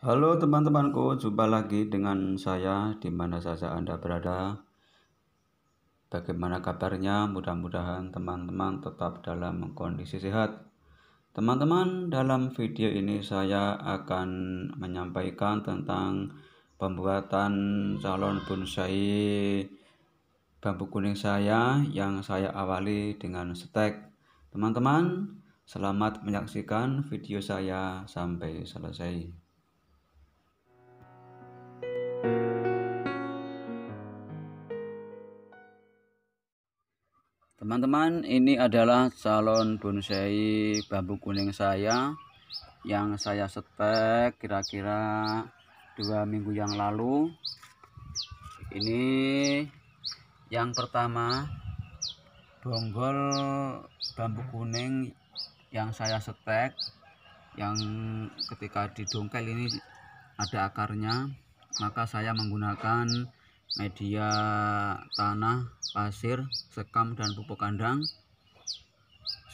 Halo teman-temanku, jumpa lagi dengan saya di mana saja Anda berada. Bagaimana kabarnya? Mudah-mudahan teman-teman tetap dalam kondisi sehat. Teman-teman, dalam video ini saya akan menyampaikan tentang pembuatan calon bonsai bambu kuning saya yang saya awali dengan stek. Teman-teman, selamat menyaksikan video saya sampai selesai. Teman-teman, ini adalah salon bonsai bambu kuning saya yang saya setek kira-kira dua minggu yang lalu. Ini yang pertama bonggol bambu kuning yang saya setek yang ketika didongkel ini ada akarnya maka saya menggunakan media tanah, pasir, sekam dan pupuk kandang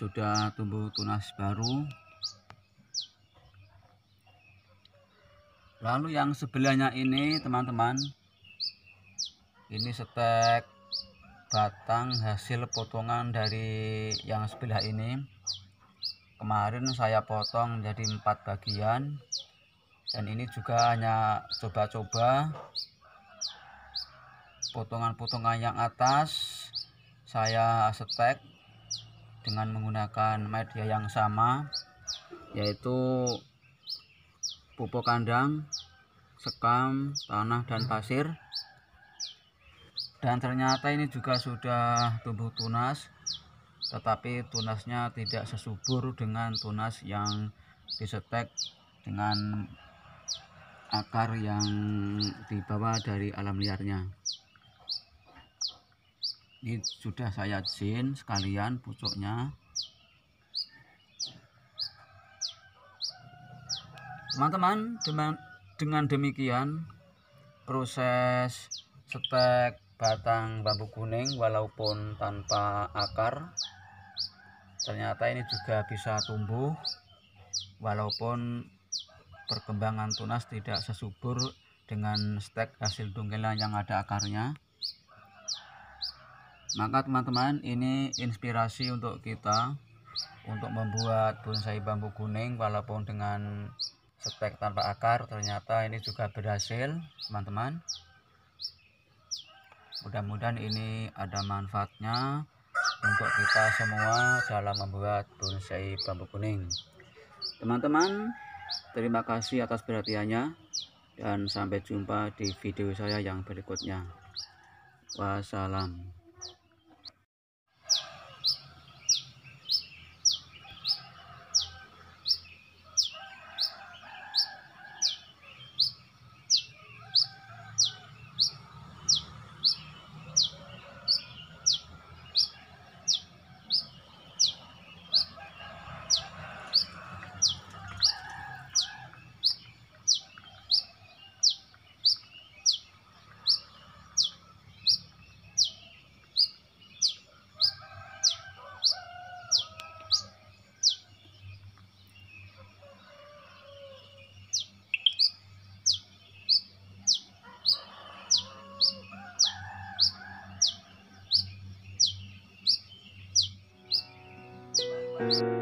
sudah tumbuh tunas baru lalu yang sebelahnya ini teman-teman ini setek batang hasil potongan dari yang sebelah ini kemarin saya potong jadi empat bagian dan ini juga hanya coba-coba potongan-potongan yang atas saya setek dengan menggunakan media yang sama yaitu pupuk kandang sekam tanah dan pasir dan ternyata ini juga sudah tumbuh tunas tetapi tunasnya tidak sesubur dengan tunas yang disetek dengan akar yang dibawa dari alam liarnya ini sudah saya jin sekalian pucuknya teman-teman dengan, demikian proses stek batang bambu kuning walaupun tanpa akar ternyata ini juga bisa tumbuh walaupun perkembangan tunas tidak sesubur dengan stek hasil dongkelan yang ada akarnya maka teman-teman ini inspirasi untuk kita untuk membuat bonsai bambu kuning walaupun dengan spek tanpa akar ternyata ini juga berhasil teman-teman mudah-mudahan ini ada manfaatnya untuk kita semua dalam membuat bonsai bambu kuning teman-teman terima kasih atas perhatiannya dan sampai jumpa di video saya yang berikutnya wassalam Bye.